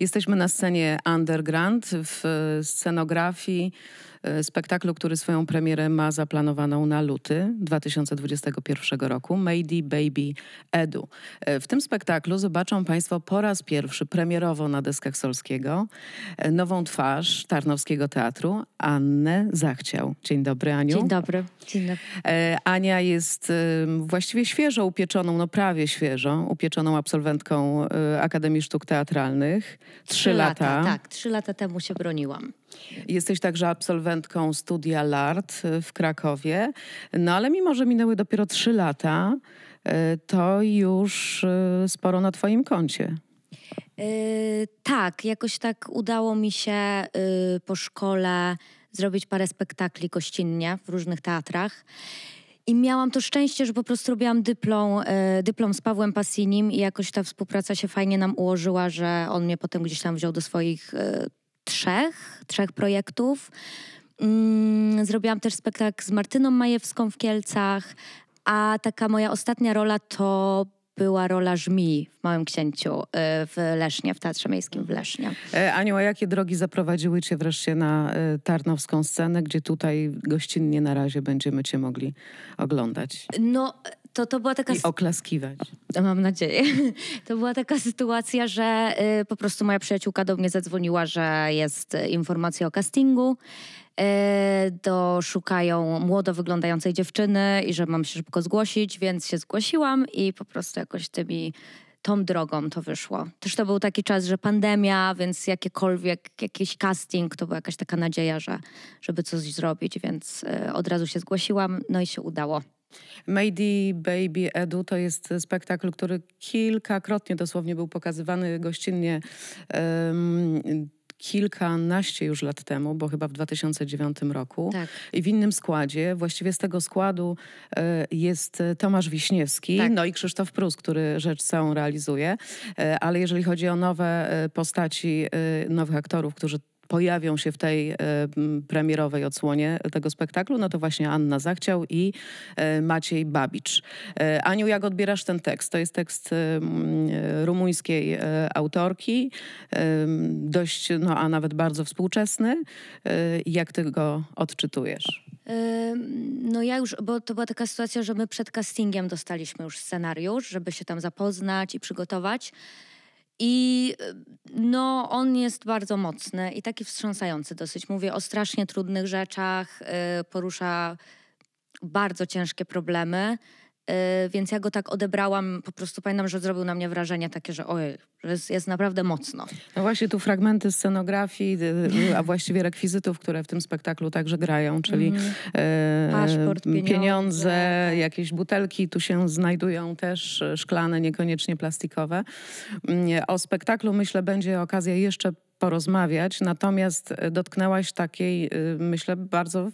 Jesteśmy na scenie underground, w e, scenografii, E, spektaklu, który swoją premierę ma zaplanowaną na luty 2021 roku, Made Baby Edu. E, w tym spektaklu zobaczą Państwo po raz pierwszy premierowo na deskach Solskiego e, nową twarz Tarnowskiego Teatru, Annę Zachciał. Dzień dobry, Aniu. Dzień dobry. Dzień dobry. Ania jest właściwie świeżo upieczoną, no prawie świeżo upieczoną absolwentką Akademii Sztuk Teatralnych. Trzy, trzy lata. lata. Tak, trzy lata temu się broniłam. Jesteś także absolwentką studia LART y, w Krakowie, no ale mimo, że minęły dopiero trzy lata, y, to już y, sporo na Twoim koncie. Yy, tak, jakoś tak udało mi się yy, po szkole zrobić parę spektakli gościnnie w różnych teatrach. I miałam to szczęście, że po prostu robiłam dyplom, dyplom z Pawłem Passinim i jakoś ta współpraca się fajnie nam ułożyła, że on mnie potem gdzieś tam wziął do swoich e, trzech, trzech projektów. Mm, zrobiłam też spektakl z Martyną Majewską w Kielcach, a taka moja ostatnia rola to była rola żmi w Małym Księciu y, w Lesznie, w Teatrze Miejskim w Lesznie. E, Aniu, a jakie drogi zaprowadziły cię wreszcie na e, tarnowską scenę, gdzie tutaj gościnnie na razie będziemy cię mogli oglądać? No, to, to była taka... I oklaskiwać. Mam nadzieję. To była taka sytuacja, że y, po prostu moja przyjaciółka do mnie zadzwoniła, że jest y, informacja o castingu, y, do szukają młodo wyglądającej dziewczyny i że mam się szybko zgłosić, więc się zgłosiłam i po prostu jakoś tymi tą drogą to wyszło. Też to był taki czas, że pandemia, więc jakiekolwiek, jakiś casting, to była jakaś taka nadzieja, że, żeby coś zrobić, więc od razu się zgłosiłam, no i się udało. Maybe Baby Edu to jest spektakl, który kilkakrotnie dosłownie był pokazywany gościnnie. Um, kilkanaście już lat temu, bo chyba w 2009 roku. Tak. I w innym składzie, właściwie z tego składu e, jest Tomasz Wiśniewski, tak. no i Krzysztof Prus, który rzecz całą realizuje. E, ale jeżeli chodzi o nowe e, postaci, nowych aktorów, którzy pojawią się w tej e, premierowej odsłonie tego spektaklu, no to właśnie Anna Zachciał i e, Maciej Babicz. E, Aniu, jak odbierasz ten tekst? To jest tekst rumuńskiej autorki, dość, no a nawet bardzo współczesny. Jak ty go odczytujesz? No ja już, bo to była taka sytuacja, że my przed castingiem dostaliśmy już scenariusz, żeby się tam zapoznać i przygotować. I y, no, on jest bardzo mocny i taki wstrząsający dosyć. Mówię o strasznie trudnych rzeczach, y, porusza bardzo ciężkie problemy. Y, więc ja go tak odebrałam, po prostu pamiętam, że zrobił na mnie wrażenie takie, że oj, jest, jest naprawdę mocno. No właśnie tu fragmenty scenografii, y, y, a właściwie rekwizytów, które w tym spektaklu także grają, czyli mm. Paszport, pieniądze, pieniądze tak. jakieś butelki, tu się znajdują też szklane, niekoniecznie plastikowe. Mm, o spektaklu myślę będzie okazja jeszcze porozmawiać, natomiast dotknęłaś takiej, myślę, bardzo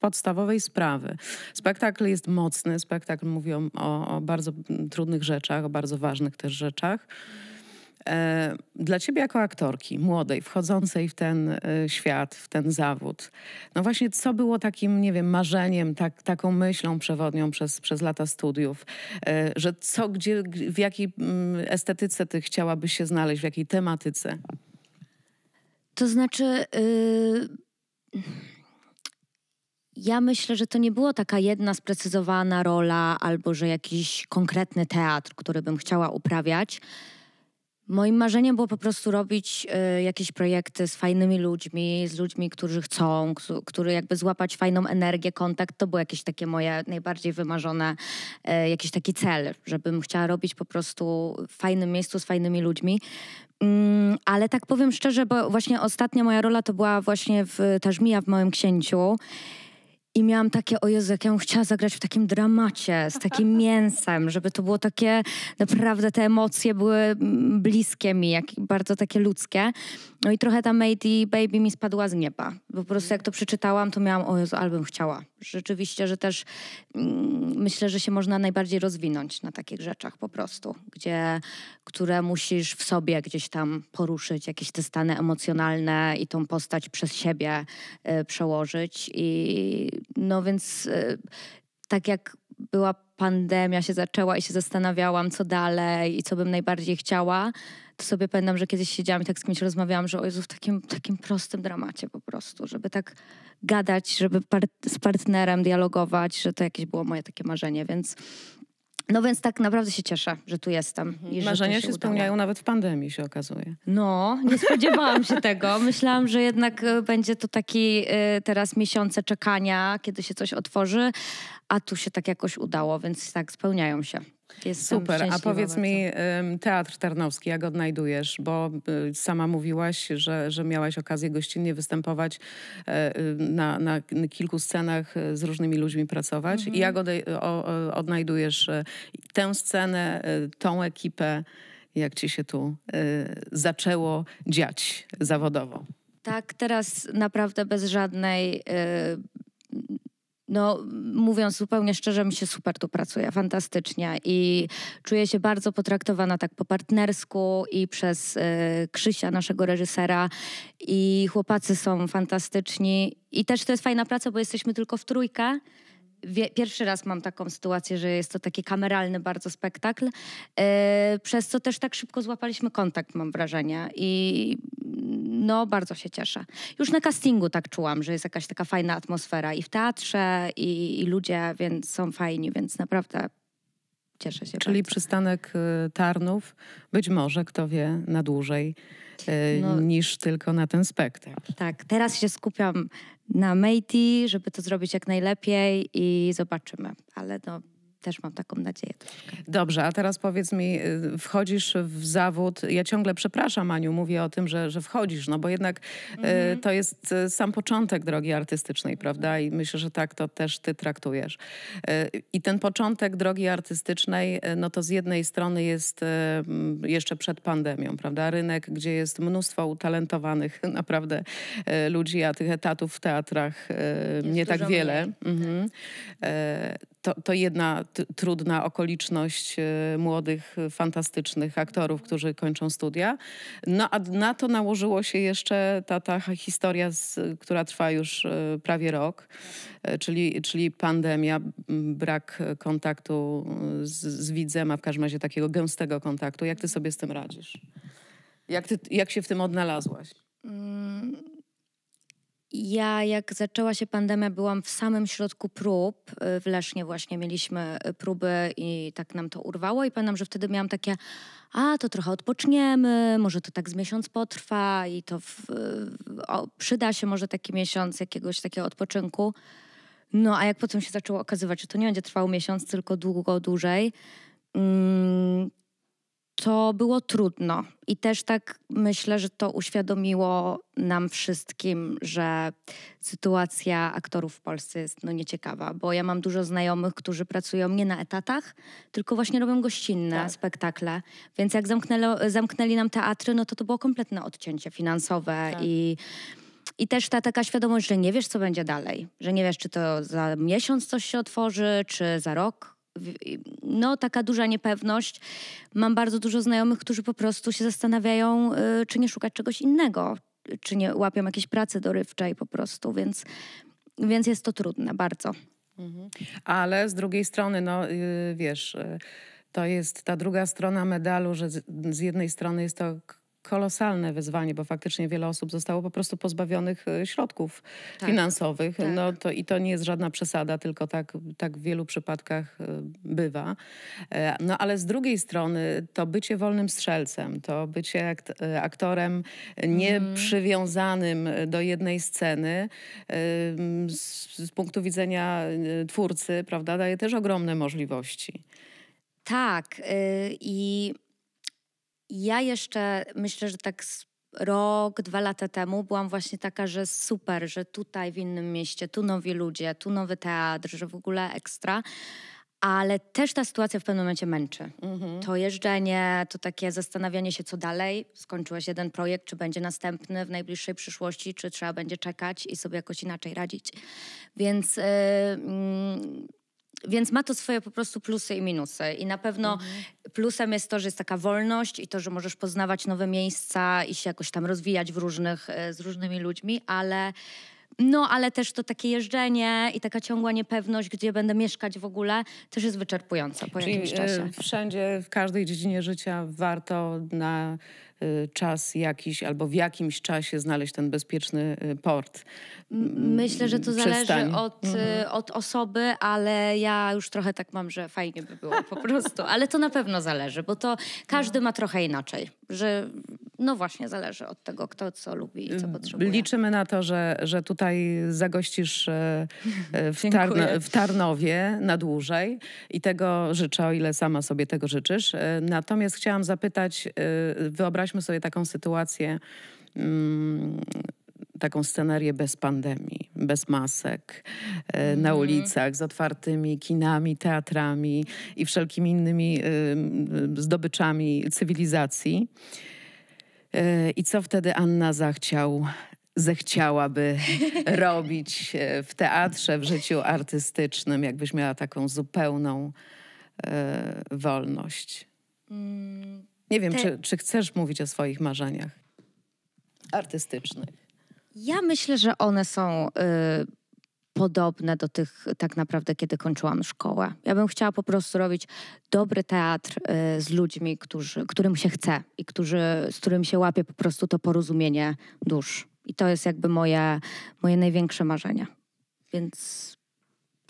podstawowej sprawy. Spektakl jest mocny, spektakl mówi o, o, bardzo trudnych rzeczach, o bardzo ważnych też rzeczach. E, dla ciebie jako aktorki, młodej, wchodzącej w ten e, świat, w ten zawód, no właśnie co było takim, nie wiem, marzeniem, tak, taką myślą przewodnią przez, przez lata studiów, e, że co, gdzie, w jakiej mm, estetyce ty chciałabyś się znaleźć, w jakiej tematyce? To znaczy... Yy ja myślę, że to nie była taka jedna sprecyzowana rola albo że jakiś konkretny teatr, który bym chciała uprawiać. Moim marzeniem było po prostu robić y, jakieś projekty z fajnymi ludźmi, z ludźmi, którzy chcą, którzy jakby złapać fajną energię, kontakt. To był jakieś takie moje najbardziej wymarzone, y, jakiś taki cel, żebym chciała robić po prostu w fajnym miejscu z fajnymi ludźmi. Mm, ale tak powiem szczerze, bo właśnie ostatnia moja rola to była właśnie w Tażmija w Małym Księciu. I miałam takie, o Jezu, jak ja bym chciała zagrać w takim dramacie, z takim mięsem, żeby to było takie, naprawdę te emocje były bliskie mi, jak, bardzo takie ludzkie. No i trochę ta Mady Baby mi spadła z nieba. Po prostu jak to przeczytałam, to miałam, o Jezu, album chciała. Rzeczywiście, że też mm, myślę, że się można najbardziej rozwinąć na takich rzeczach po prostu, gdzie, które musisz w sobie gdzieś tam poruszyć, jakieś te stany emocjonalne i tą postać przez siebie y, przełożyć i no więc e, tak jak była pandemia, się zaczęła i się zastanawiałam, co dalej i co bym najbardziej chciała, to sobie pamiętam, że kiedyś siedziałam i tak z kimś rozmawiałam, że o Jezu, w takim, takim prostym dramacie po prostu, żeby tak gadać, żeby z partnerem dialogować, że to jakieś było moje takie marzenie, więc no więc tak naprawdę się cieszę, że tu jestem. Marzenia się, się spełniają nawet w pandemii, się okazuje. No, nie spodziewałam się tego. Myślałam, że jednak e, będzie to taki e, teraz miesiące czekania, kiedy się coś otworzy, a tu się tak jakoś udało, więc tak, spełniają się. Super, a powiedz mi teatr tarnowski, jak odnajdujesz? Bo y, sama mówiłaś, że, że miałaś okazję gościnnie występować e, na, na kilku scenach e, z różnymi ludźmi pracować. Mhm. Jak odnajdujesz e, tę scenę, tą ekipę, jak ci się tu zaczęło dziać zawodowo? Tak, teraz naprawdę bez żadnej no, mówiąc zupełnie szczerze, mi się super tu pracuje, fantastycznie i czuję się bardzo potraktowana tak po partnersku i przez y, Krzysia, naszego reżysera i chłopacy są fantastyczni i też to jest fajna praca, bo jesteśmy tylko w trójkę. pierwszy raz mam taką sytuację, że jest to taki kameralny bardzo spektakl, y, przez co też tak szybko złapaliśmy kontakt, mam wrażenie i no bardzo się cieszę. Już na castingu tak czułam, że jest jakaś taka fajna atmosfera i w teatrze, i, i ludzie więc są fajni, więc naprawdę cieszę się. Czyli bardzo. przystanek y, Tarnów, być może, kto wie, na dłużej y, no, niż tylko na ten spektakl. Tak, teraz się skupiam na Meiti, żeby to zrobić jak najlepiej i zobaczymy, ale no też mam taką nadzieję. Troszkę. Dobrze, a teraz powiedz mi, y, wchodzisz w zawód, ja ciągle przepraszam Aniu, mówię o tym, że, że wchodzisz, no bo jednak y, mhm. to jest y, sam początek drogi artystycznej, prawda? I myślę, że tak to też ty traktujesz. I ten początek drogi artystycznej, no to z jednej strony jest jeszcze przed pandemią, prawda? Rynek, gdzie jest mnóstwo utalentowanych naprawdę ludzi, a tych etatów w teatrach nie tak wiele. Tak. Mhm to, to jedna trudna okoliczność e, młodych, e, fantastycznych aktorów, którzy kończą studia. No a na to nałożyło się jeszcze ta, ta historia, z, która trwa już e, prawie rok, czyli, czyli pandemia, brak kontaktu z, z widzem, a w każdym razie takiego gęstego kontaktu. Jak ty sobie z tym radzisz? Jak, ty, jak się w tym odnalazłaś? Mm ja, jak zaczęła się pandemia, byłam w samym środku prób. Y, w Lesznie właśnie mieliśmy y, próby i tak nam to urwało. I pamiętam, że wtedy miałam takie, a to trochę odpoczniemy, może to tak z miesiąc potrwa i to w, y, o, przyda się może taki miesiąc jakiegoś takiego odpoczynku. No a jak potem się zaczęło okazywać, że to nie będzie trwało miesiąc, tylko długo dłużej, mm, to było trudno. I też tak myślę, że to uświadomiło nam wszystkim, że sytuacja aktorów w Polsce jest no, nieciekawa, bo ja mam dużo znajomych, którzy pracują nie na etatach, tylko właśnie robią gościnne tak. spektakle. Więc jak zamknęli, zamknęli nam teatry, no to to było kompletne odcięcie finansowe tak. i. I też ta taka świadomość, że nie wiesz, co będzie dalej, że nie wiesz, czy to za miesiąc coś się otworzy, czy za rok, no, taka duża niepewność. Mam bardzo dużo znajomych, którzy po prostu się zastanawiają, y, czy nie szukać czegoś innego, czy nie łapią jakiejś pracy dorywczej po prostu, więc, więc jest to trudne bardzo. Mhm. Ale z drugiej strony, no y, wiesz, y, to jest ta druga strona medalu, że z jednej strony jest to kolosalne wyzwanie, bo faktycznie wiele osób zostało po prostu pozbawionych y, środków tak, finansowych. Tak. No to, I to nie jest żadna przesada, tylko tak, tak w wielu przypadkach y, bywa. E, no ale z drugiej strony to bycie wolnym strzelcem, to bycie y, aktorem nieprzywiązanym do jednej sceny z, z punktu widzenia twórcy, prawda, daje też ogromne możliwości. Tak. I ja jeszcze myślę, że tak rok, dwa lata temu byłam właśnie taka, że super, że tutaj w innym mieście, tu nowi ludzie, tu nowy teatr, że w ogóle ekstra. Ale też ta sytuacja w pewnym momencie męczy. Mhm. To jeżdżenie, to takie zastanawianie się, co dalej. Skończyłeś jeden projekt, czy będzie następny w najbliższej przyszłości, czy trzeba będzie czekać i sobie jakoś inaczej radzić. Więc. Yy, więc ma to swoje po prostu plusy i minusy. I na pewno mhm. plusem jest to, że jest taka wolność i to, że możesz poznawać nowe miejsca i się jakoś tam rozwijać w różnych, e, z różnymi ludźmi, ale no, ale też to takie jeżdżenie i taka ciągła niepewność, gdzie będę mieszkać w ogóle, też jest wyczerpująca po Czyli, jakimś e, czasie. Wszędzie, w każdej dziedzinie życia warto na Y, czas jakiś albo w jakimś czasie znaleźć ten bezpieczny y, port. Myślę, że to mm, zależy od, y, mhm. od osoby, ale ja już trochę tak mam, że fajnie by było po prostu. Ale to na pewno zależy, bo to każdy ma trochę inaczej, że no właśnie zależy od tego, kto co lubi i co mm, potrzebuje. Liczymy na to, że, że tutaj zagościsz w, w Tarnowie na dłużej i tego życzę, o ile sama sobie tego życzysz. Natomiast chciałam zapytać, wyobraź wyobraźmy sobie taką sytuację, mm, taką scenarię bez pandemii, bez masek, e, na mhm. ulicach, z otwartymi kinami, teatrami i wszelkimi innymi y, y, zdobyczami cywilizacji. E, I co wtedy Anna zachciał zechciałaby robić e, w teatrze, w życiu artystycznym, jakbyś miała taką zupełną wolność? Mm. Nie wiem, te... czy, czy chcesz mówić o swoich marzeniach artystycznych? Ja myślę, że one są. Y, podobne do tych tak naprawdę, kiedy kończyłam szkołę. Ja bym chciała po prostu robić dobry teatr y, z ludźmi, którzy, którym się chce i którzy, z którym się łapie po prostu to porozumienie dusz. I to jest jakby moje, moje największe marzenie. Więc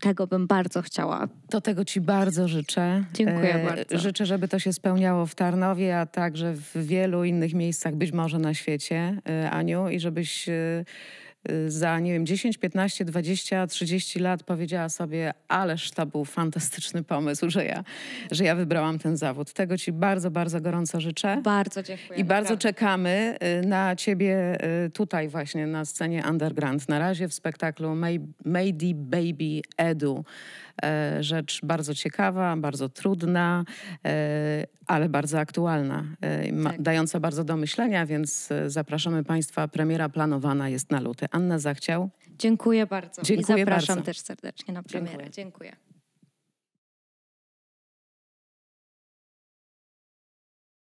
tego bym bardzo chciała. To tego Ci bardzo życzę. Dziękuję e, bardzo. Życzę, żeby to się spełniało w Tarnowie, a także w wielu innych miejscach, być może na świecie, e, Aniu, i żebyś. E, za, nie wiem, 10, 15, 20, 30 lat powiedziała sobie, ależ to był fantastyczny pomysł, że ja, że ja wybrałam ten zawód. Tego Ci bardzo, bardzo gorąco życzę. Bardzo dziękuję. I bardzo czekamy y, na Ciebie y, tutaj właśnie na scenie Underground. Na razie w spektaklu Made Baby Edu. Y, rzecz bardzo ciekawa, bardzo trudna, ale bardzo aktualna, tak. dająca bardzo do myślenia, więc zapraszamy Państwa. Premiera planowana jest na luty. Anna Zachciał. Dziękuję bardzo Dziękuję i zapraszam bardzo. też serdecznie na premierę. Dziękuję. Dziękuję.